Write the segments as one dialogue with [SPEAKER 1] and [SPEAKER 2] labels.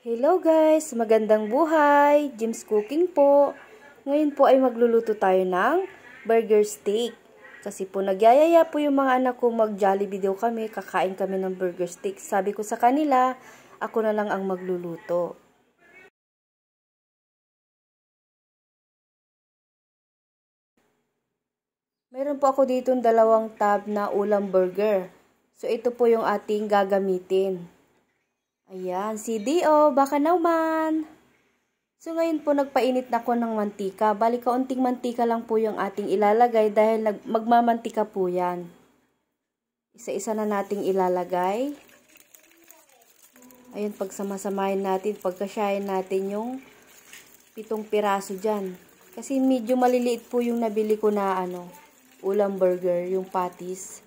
[SPEAKER 1] Hello guys! Magandang buhay! Jim's Cooking po. Ngayon po ay magluluto tayo ng burger steak. Kasi po nagyayaya po yung mga anak ko mag Jollibee daw kami, kakain kami ng burger steak. Sabi ko sa kanila, ako na lang ang magluluto. Meron po ako dito dalawang tab na ulam burger. So ito po yung ating gagamitin. Ayan, si Dio, baka naman. So ngayon po nagpainit na ko ng mantika. Bali kaunting mantika lang po yung ating ilalagay dahil magmamantika po yan. Isa-isa na nating ilalagay. Ayun, pagsamasamahin natin, pagkasyahin natin yung pitong piraso dyan. Kasi medyo maliliit po yung nabili ko na ano, ulam burger, yung patties.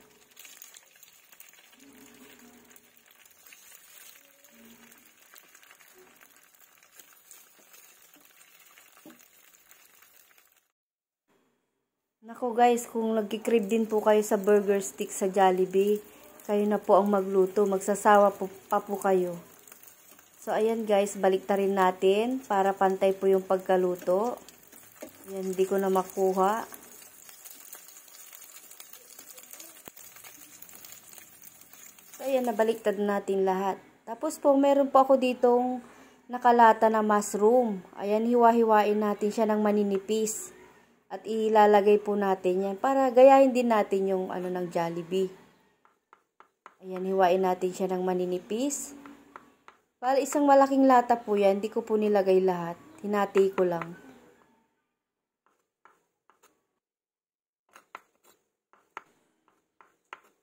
[SPEAKER 1] Nako guys, kung nagkikrib din po kayo sa burger stick sa Jollibee, kayo na po ang magluto. Magsasawa po, pa po kayo. So, ayan guys, balik rin natin para pantay po yung pagkaluto. Ayan, hindi ko na makuha. So, ayan, nabaliktad natin lahat. Tapos po, meron po ako ditong nakalata na mushroom. Ayan, hiwa-hiwain natin siya ng maninipis. At ilalagay po natin yan para gayahin din natin yung ano ng Jollibee. Ayan, hiwain natin siya ng maninipis. Para isang malaking lata po yan, hindi ko po nilagay lahat. Hinati ko lang.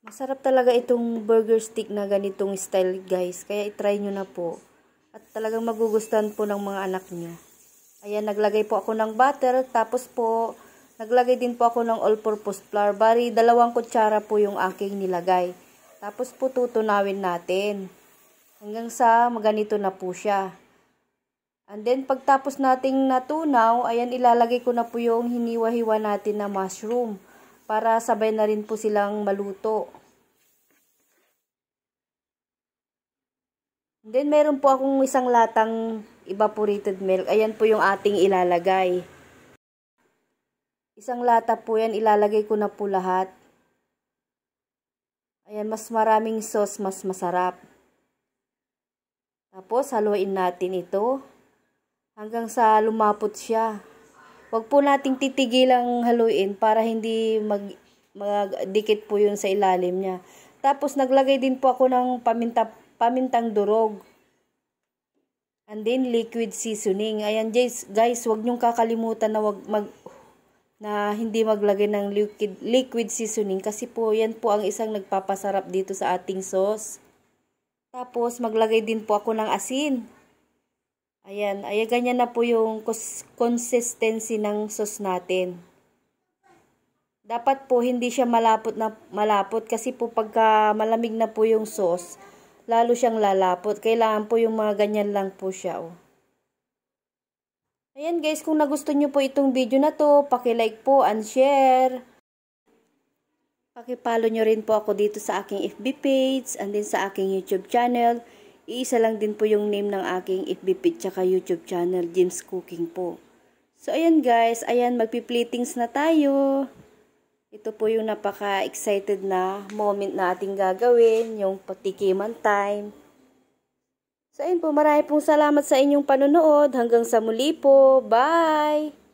[SPEAKER 1] Masarap talaga itong burger stick na ganitong style guys. Kaya itry nyo na po. At talagang magugustuhan po ng mga anak nyo. Ayan, naglagay po ako ng butter. Tapos po, naglagay din po ako ng all-purpose flour. Bari, dalawang kutsara po yung aking nilagay. Tapos po, tutunawin natin. Hanggang sa maganito na po siya. And then, pagtapos nating natunaw, ayan, ilalagay ko na po yung hiniwa-hiwa natin na mushroom. Para sabay na rin po silang maluto. And then, meron po akong isang latang evaporated milk. Ayan po yung ating ilalagay. Isang lata po yan, ilalagay ko na po lahat. Ayan, mas maraming sauce, mas masarap. Tapos, haluin natin ito hanggang sa lumapot siya. Huwag po nating titigil titigilang haluin para hindi mag, magdikit po yun sa ilalim niya. Tapos, naglagay din po ako ng paminta, pamintang durog. And then liquid seasoning. Ayan guys, guys, wag niyo kakalimutan na wag mag na hindi maglagay ng liquid liquid seasoning kasi po 'yan po ang isang nagpapasarap dito sa ating sauce. Tapos maglagay din po ako ng asin. Ayan, ayan ganyan na po yung consistency ng sauce natin. Dapat po hindi siya malapot na malapot kasi po pagka malamig na po yung sauce lalo siyang lalapot. Kailangan po yung mga ganyan lang po siya. Oh. Ayan guys, kung nagusto nyo po itong video na to, like po and share. Pakipalo nyo rin po ako dito sa aking FB page and din sa aking YouTube channel. Iisa lang din po yung name ng aking FB page at YouTube channel, Jim's Cooking po. So ayan guys, ayan magpi-platings na tayo. Ito po yung napaka-excited na moment na ating gagawin, yung patikiman time. So ayun po, marami pong salamat sa inyong panonood. Hanggang sa muli po. Bye!